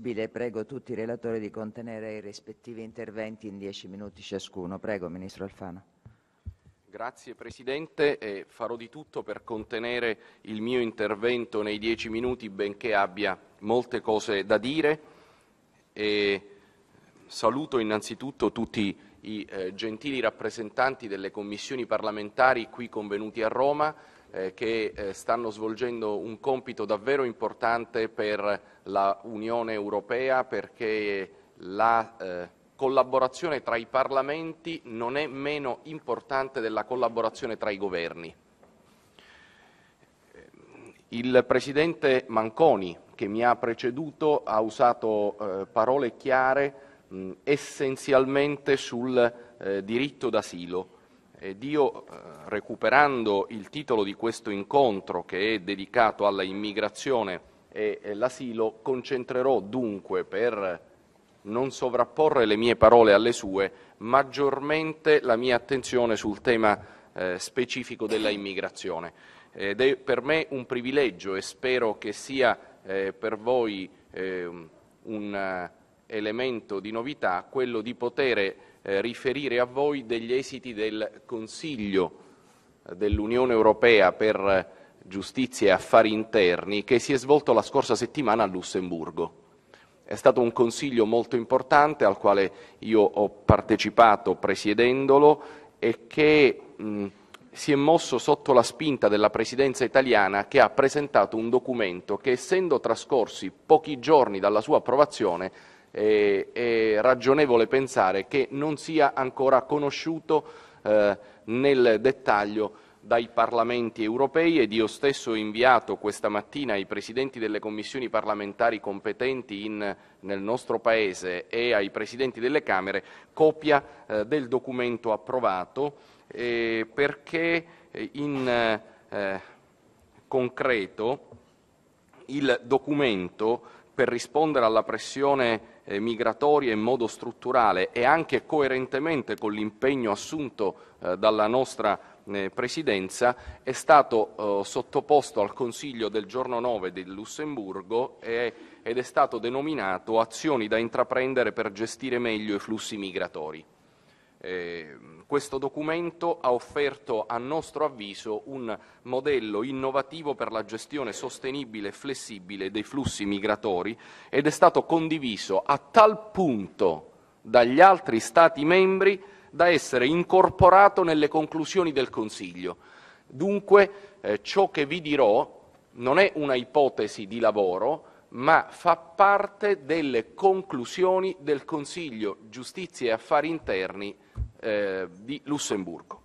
Prego tutti i relatori di contenere i rispettivi interventi in dieci minuti ciascuno. Prego, Ministro Alfano. Grazie Presidente, e farò di tutto per contenere il mio intervento nei dieci minuti, benché abbia molte cose da dire. E saluto innanzitutto tutti i eh, gentili rappresentanti delle commissioni parlamentari qui convenuti a Roma, eh, che eh, stanno svolgendo un compito davvero importante per l'Unione Europea perché la eh, collaborazione tra i parlamenti non è meno importante della collaborazione tra i governi. Il Presidente Manconi, che mi ha preceduto, ha usato eh, parole chiare mh, essenzialmente sul eh, diritto d'asilo e Dio, eh, recuperando il titolo di questo incontro che è dedicato alla immigrazione e l'asilo, concentrerò dunque, per non sovrapporre le mie parole alle sue, maggiormente la mia attenzione sul tema eh, specifico della immigrazione. Ed è per me un privilegio e spero che sia eh, per voi ehm, un elemento di novità quello di poter eh, riferire a voi degli esiti del Consiglio eh, dell'Unione Europea per eh, giustizia e affari interni che si è svolto la scorsa settimana a Lussemburgo. È stato un consiglio molto importante al quale io ho partecipato presiedendolo e che mh, si è mosso sotto la spinta della presidenza italiana che ha presentato un documento che, essendo trascorsi pochi giorni dalla sua approvazione, eh, è ragionevole pensare che non sia ancora conosciuto eh, nel dettaglio dai parlamenti europei ed io stesso ho inviato questa mattina ai presidenti delle commissioni parlamentari competenti in, nel nostro Paese e ai presidenti delle Camere copia eh, del documento approvato eh, perché eh, in eh, concreto il documento per rispondere alla pressione eh, migratorie in modo strutturale e anche coerentemente con l'impegno assunto eh, dalla nostra eh, Presidenza è stato sottoposto al Consiglio del giorno 9 del Lussemburgo ed è stato denominato azioni da intraprendere per gestire meglio i flussi migratori. Eh, questo documento ha offerto, a nostro avviso, un modello innovativo per la gestione sostenibile e flessibile dei flussi migratori ed è stato condiviso a tal punto dagli altri Stati membri da essere incorporato nelle conclusioni del Consiglio. Dunque, eh, ciò che vi dirò non è una ipotesi di lavoro, ma fa parte delle conclusioni del Consiglio Giustizia e Affari Interni eh, di Lussemburgo.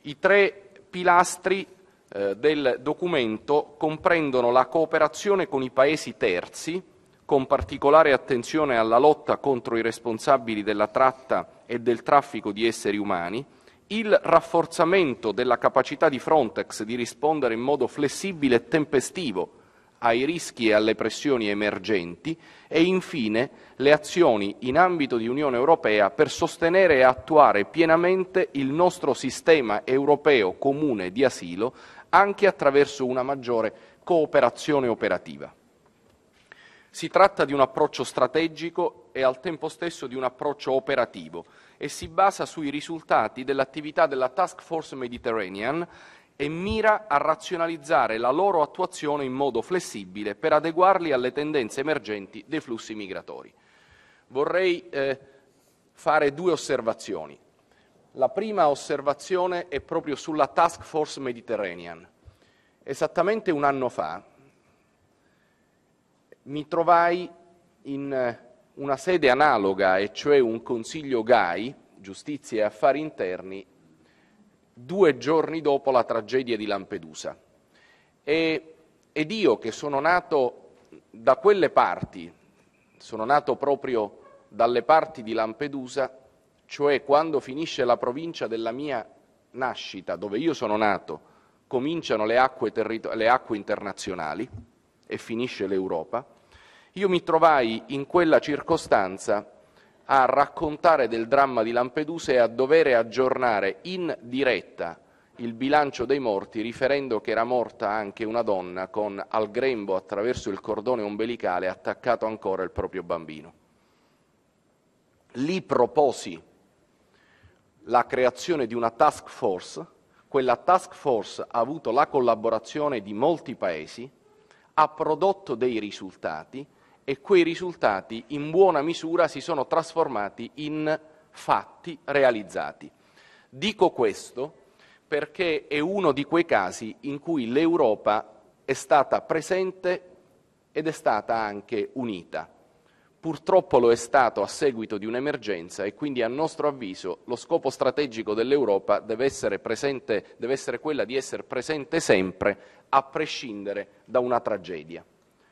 I tre pilastri eh, del documento comprendono la cooperazione con i paesi terzi, con particolare attenzione alla lotta contro i responsabili della tratta e del traffico di esseri umani, il rafforzamento della capacità di Frontex di rispondere in modo flessibile e tempestivo ai rischi e alle pressioni emergenti e infine le azioni in ambito di Unione Europea per sostenere e attuare pienamente il nostro sistema europeo comune di asilo anche attraverso una maggiore cooperazione operativa. Si tratta di un approccio strategico e al tempo stesso di un approccio operativo e si basa sui risultati dell'attività della Task Force Mediterranean e mira a razionalizzare la loro attuazione in modo flessibile per adeguarli alle tendenze emergenti dei flussi migratori. Vorrei eh, fare due osservazioni. La prima osservazione è proprio sulla Task Force Mediterranean. Esattamente un anno fa mi trovai in eh, una sede analoga, e cioè un Consiglio GAI, Giustizia e Affari Interni, due giorni dopo la tragedia di Lampedusa. E, ed io che sono nato da quelle parti, sono nato proprio dalle parti di Lampedusa, cioè quando finisce la provincia della mia nascita, dove io sono nato, cominciano le acque, territo- le acque internazionali e finisce l'Europa, io mi trovai in quella circostanza a raccontare del dramma di Lampedusa e a dovere aggiornare in diretta il bilancio dei morti riferendo che era morta anche una donna con al grembo attraverso il cordone ombelicale attaccato ancora il proprio bambino. Lì proposi la creazione di una task force, quella task force ha avuto la collaborazione di molti paesi, ha prodotto dei risultati, e quei risultati in buona misura si sono trasformati in fatti realizzati. Dico questo perché è uno di quei casi in cui l'Europa è stata presente ed è stata anche unita. Purtroppo lo è stato a seguito di un'emergenza e quindi a nostro avviso lo scopo strategico dell'Europa deve essere, presente, deve essere quella di essere presente sempre a prescindere da una tragedia.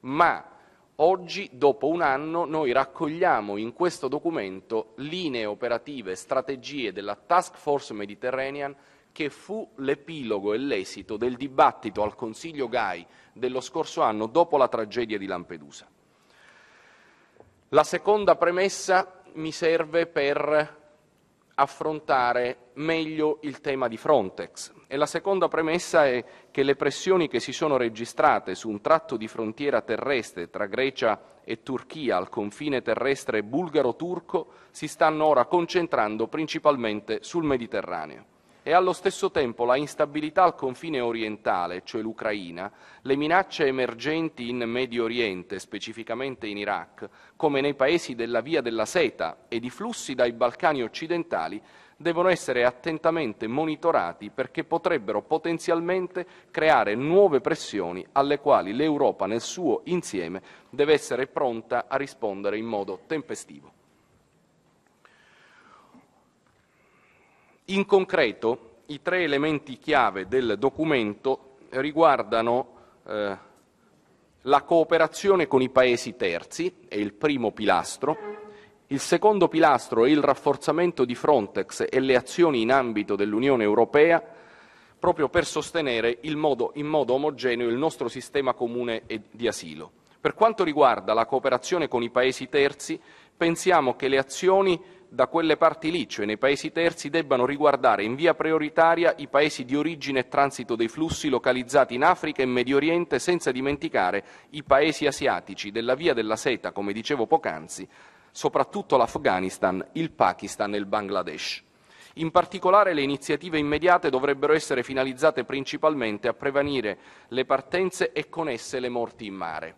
Ma Oggi, dopo un anno, noi raccogliamo in questo documento linee operative, e strategie della Task Force Mediterranean che fu l'epilogo e l'esito del dibattito al Consiglio GAI dello scorso anno dopo la tragedia di Lampedusa. La seconda premessa mi serve per affrontare meglio il tema di Frontex. E la seconda premessa è che le pressioni che si sono registrate su un tratto di frontiera terrestre tra Grecia e Turchia al confine terrestre bulgaro-turco si stanno ora concentrando principalmente sul Mediterraneo e allo stesso tempo la instabilità al confine orientale, cioè l'Ucraina, le minacce emergenti in Medio Oriente, specificamente in Iraq, come nei paesi della Via della Seta e i flussi dai Balcani occidentali, devono essere attentamente monitorati perché potrebbero potenzialmente creare nuove pressioni alle quali l'Europa nel suo insieme deve essere pronta a rispondere in modo tempestivo. In concreto, i tre elementi chiave del documento riguardano eh, la cooperazione con i paesi terzi, è il primo pilastro, il secondo pilastro è il rafforzamento di Frontex e le azioni in ambito dell'Unione Europea proprio per sostenere modo, in modo omogeneo il nostro sistema comune di asilo. Per quanto riguarda la cooperazione con i paesi terzi, pensiamo che le azioni da quelle parti lì, cioè nei paesi terzi, debbano riguardare in via prioritaria i paesi di origine e transito dei flussi localizzati in Africa e Medio Oriente, senza dimenticare i paesi asiatici della via della seta, come dicevo poc'anzi, soprattutto l'Afghanistan, il Pakistan e il Bangladesh. In particolare le iniziative immediate dovrebbero essere finalizzate principalmente a prevenire le partenze e con esse le morti in mare.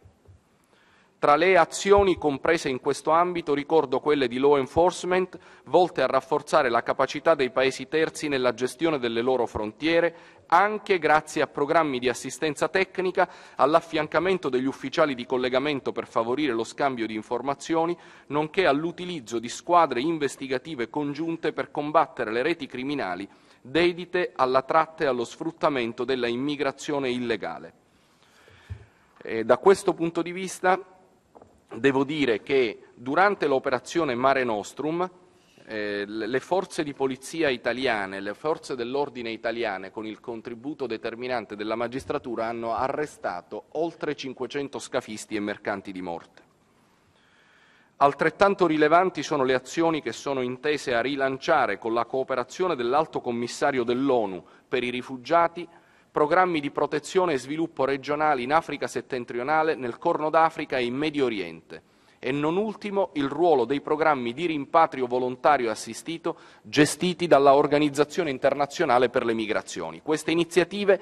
Tra le azioni comprese in questo ambito ricordo quelle di law enforcement volte a rafforzare la capacità dei paesi terzi nella gestione delle loro frontiere, anche grazie a programmi di assistenza tecnica, all'affiancamento degli ufficiali di collegamento per favorire lo scambio di informazioni, nonché all'utilizzo di squadre investigative congiunte per combattere le reti criminali dedite alla tratta e allo sfruttamento della immigrazione illegale. E da questo punto di vista devo dire che durante l'operazione Mare Nostrum eh, le forze di polizia italiane, le forze dell'ordine italiane, con il contributo determinante della magistratura, hanno arrestato oltre 500 scafisti e mercanti di morte. Altrettanto rilevanti sono le azioni che sono intese a rilanciare con la cooperazione dell'Alto Commissario dell'ONU per i rifugiati programmi di protezione e sviluppo regionali in Africa settentrionale, nel Corno d'Africa e in Medio Oriente e non ultimo il ruolo dei programmi di rimpatrio volontario assistito gestiti dalla Organizzazione internazionale per le migrazioni. Queste iniziative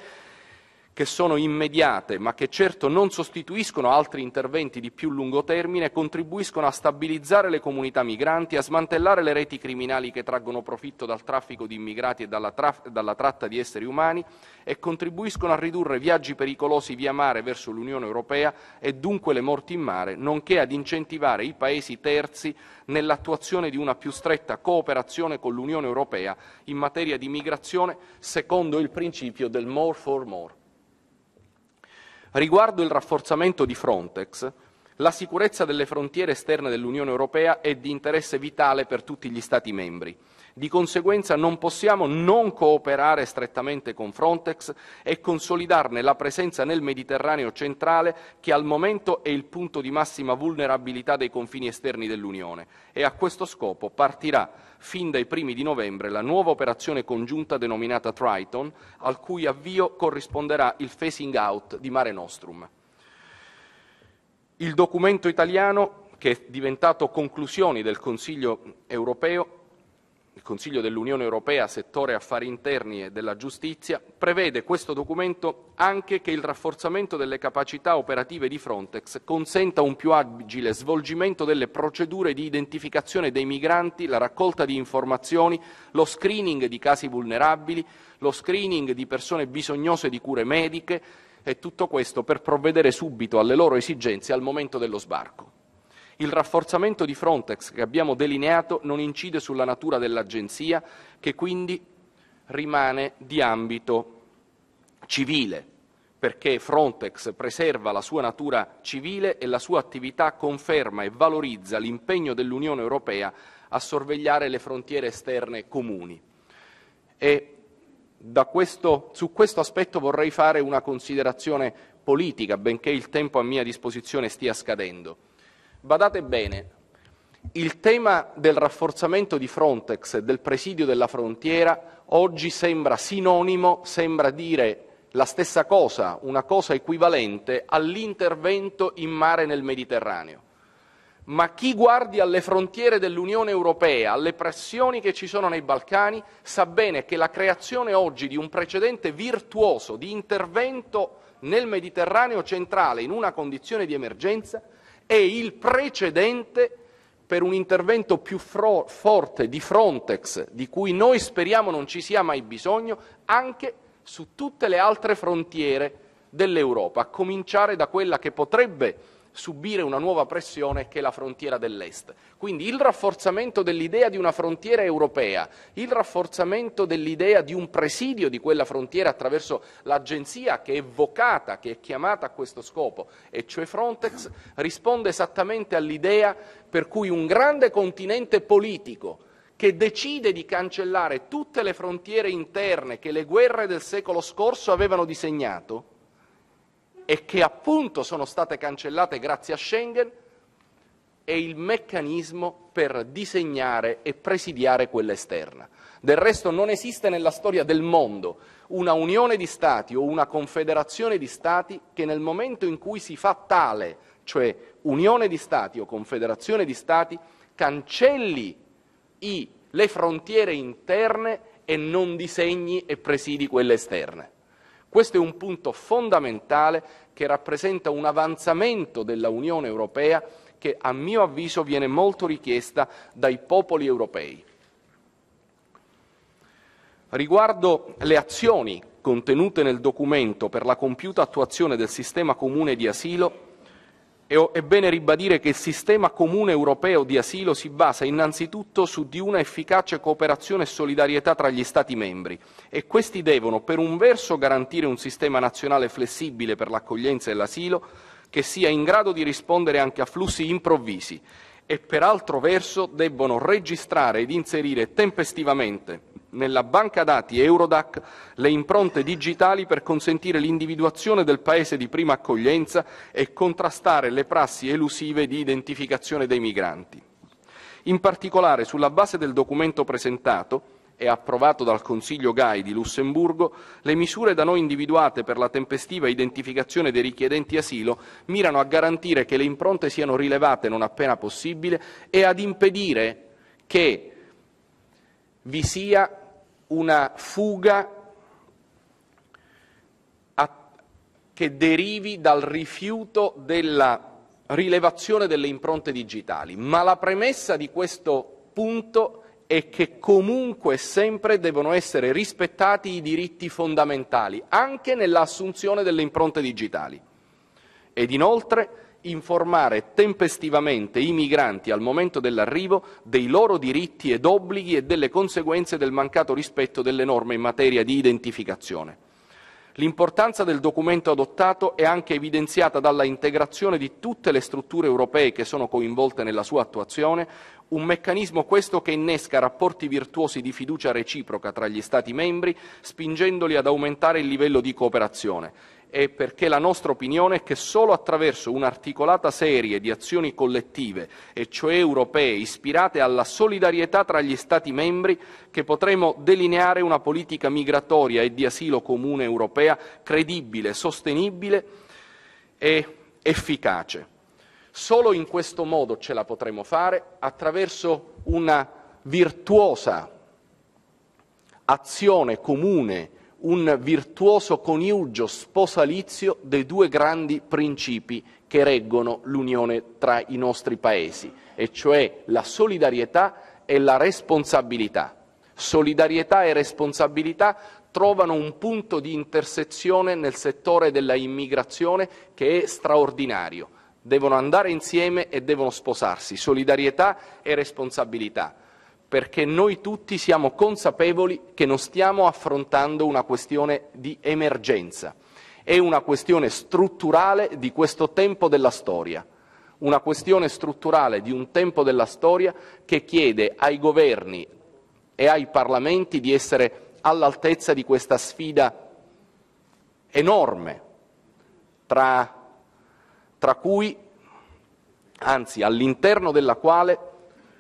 che sono immediate ma che certo non sostituiscono altri interventi di più lungo termine, contribuiscono a stabilizzare le comunità migranti, a smantellare le reti criminali che traggono profitto dal traffico di immigrati e dalla, traf- dalla tratta di esseri umani e contribuiscono a ridurre viaggi pericolosi via mare verso l'Unione Europea e dunque le morti in mare, nonché ad incentivare i Paesi terzi nell'attuazione di una più stretta cooperazione con l'Unione Europea in materia di migrazione secondo il principio del more for more. Riguardo il rafforzamento di Frontex, la sicurezza delle frontiere esterne dell'Unione Europea è di interesse vitale per tutti gli Stati membri di conseguenza non possiamo non cooperare strettamente con Frontex e consolidarne la presenza nel Mediterraneo centrale che al momento è il punto di massima vulnerabilità dei confini esterni dell'Unione e a questo scopo partirà fin dai primi di novembre la nuova operazione congiunta denominata Triton al cui avvio corrisponderà il phasing out di Mare Nostrum. Il documento italiano, che è diventato conclusioni del Consiglio europeo, il Consiglio dell'Unione Europea, settore affari interni e della giustizia, prevede questo documento anche che il rafforzamento delle capacità operative di Frontex consenta un più agile svolgimento delle procedure di identificazione dei migranti, la raccolta di informazioni, lo screening di casi vulnerabili, lo screening di persone bisognose di cure mediche e tutto questo per provvedere subito alle loro esigenze al momento dello sbarco. Il rafforzamento di Frontex che abbiamo delineato non incide sulla natura dell'agenzia, che quindi rimane di ambito civile, perché Frontex preserva la sua natura civile e la sua attività conferma e valorizza l'impegno dell'Unione Europea a sorvegliare le frontiere esterne comuni. E questo, su questo aspetto vorrei fare una considerazione politica, benché il tempo a mia disposizione stia scadendo. Badate bene, il tema del rafforzamento di Frontex e del presidio della frontiera oggi sembra sinonimo, sembra dire la stessa cosa, una cosa equivalente all'intervento in mare nel Mediterraneo. Ma chi guardi alle frontiere dell'Unione Europea, alle pressioni che ci sono nei Balcani, sa bene che la creazione oggi di un precedente virtuoso di intervento nel Mediterraneo centrale in una condizione di emergenza è il precedente per un intervento più fro- forte di Frontex, di cui noi speriamo non ci sia mai bisogno, anche su tutte le altre frontiere dell'Europa, a cominciare da quella che potrebbe subire una nuova pressione che è la frontiera dell'Est. Quindi il rafforzamento dell'idea di una frontiera europea, il rafforzamento dell'idea di un presidio di quella frontiera attraverso l'agenzia che è vocata, che è chiamata a questo scopo, e cioè Frontex, risponde esattamente all'idea per cui un grande continente politico che decide di cancellare tutte le frontiere interne che le guerre del secolo scorso avevano disegnato, e che appunto sono state cancellate grazie a Schengen, è il meccanismo per disegnare e presidiare quella esterna. Del resto non esiste nella storia del mondo una unione di Stati o una confederazione di Stati che nel momento in cui si fa tale, cioè unione di Stati o confederazione di Stati, cancelli i, le frontiere interne e non disegni e presidi quelle esterne. Questo è un punto fondamentale che rappresenta un avanzamento della Unione Europea che a mio avviso viene molto richiesta dai popoli europei. Riguardo le azioni contenute nel documento per la compiuta attuazione del sistema comune di asilo, è bene ribadire che il sistema comune europeo di asilo si basa innanzitutto su di una efficace cooperazione e solidarietà tra gli Stati membri e questi devono per un verso garantire un sistema nazionale flessibile per l'accoglienza e l'asilo che sia in grado di rispondere anche a flussi improvvisi e per altro verso debbono registrare ed inserire tempestivamente nella banca dati Eurodac le impronte digitali per consentire l'individuazione del paese di prima accoglienza e contrastare le prassi elusive di identificazione dei migranti. In particolare, sulla base del documento presentato, e approvato dal Consiglio GAI di Lussemburgo, le misure da noi individuate per la tempestiva identificazione dei richiedenti asilo mirano a garantire che le impronte siano rilevate non appena possibile e ad impedire che vi sia una fuga che derivi dal rifiuto della rilevazione delle impronte digitali, ma la premessa di questo punto è che comunque e sempre devono essere rispettati i diritti fondamentali, anche nell'assunzione delle impronte digitali. Ed inoltre informare tempestivamente i migranti al momento dell'arrivo dei loro diritti ed obblighi e delle conseguenze del mancato rispetto delle norme in materia di identificazione. L'importanza del documento adottato è anche evidenziata dalla integrazione di tutte le strutture europee che sono coinvolte nella sua attuazione, un meccanismo questo che innesca rapporti virtuosi di fiducia reciproca tra gli Stati membri, spingendoli ad aumentare il livello di cooperazione è perché la nostra opinione è che solo attraverso un'articolata serie di azioni collettive, e cioè europee, ispirate alla solidarietà tra gli Stati membri, che potremo delineare una politica migratoria e di asilo comune europea credibile, sostenibile e efficace. Solo in questo modo ce la potremo fare attraverso una virtuosa azione comune un virtuoso coniugio sposalizio dei due grandi principi che reggono l'unione tra i nostri paesi, e cioè la solidarietà e la responsabilità. Solidarietà e responsabilità trovano un punto di intersezione nel settore della immigrazione che è straordinario. Devono andare insieme e devono sposarsi, solidarietà e responsabilità perché noi tutti siamo consapevoli che non stiamo affrontando una questione di emergenza, è una questione strutturale di questo tempo della storia, una questione strutturale di un tempo della storia che chiede ai governi e ai parlamenti di essere all'altezza di questa sfida enorme, tra, tra cui, anzi all'interno della quale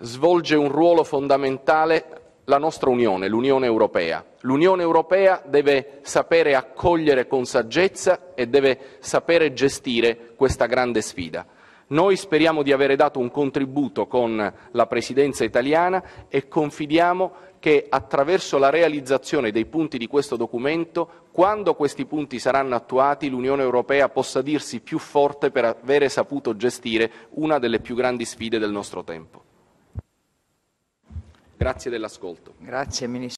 svolge un ruolo fondamentale la nostra Unione, l'Unione Europea. L'Unione Europea deve sapere accogliere con saggezza e deve sapere gestire questa grande sfida. Noi speriamo di avere dato un contributo con la Presidenza italiana e confidiamo che attraverso la realizzazione dei punti di questo documento, quando questi punti saranno attuati, l'Unione Europea possa dirsi più forte per avere saputo gestire una delle più grandi sfide del nostro tempo. Grazie dell'ascolto. Grazie Ministro.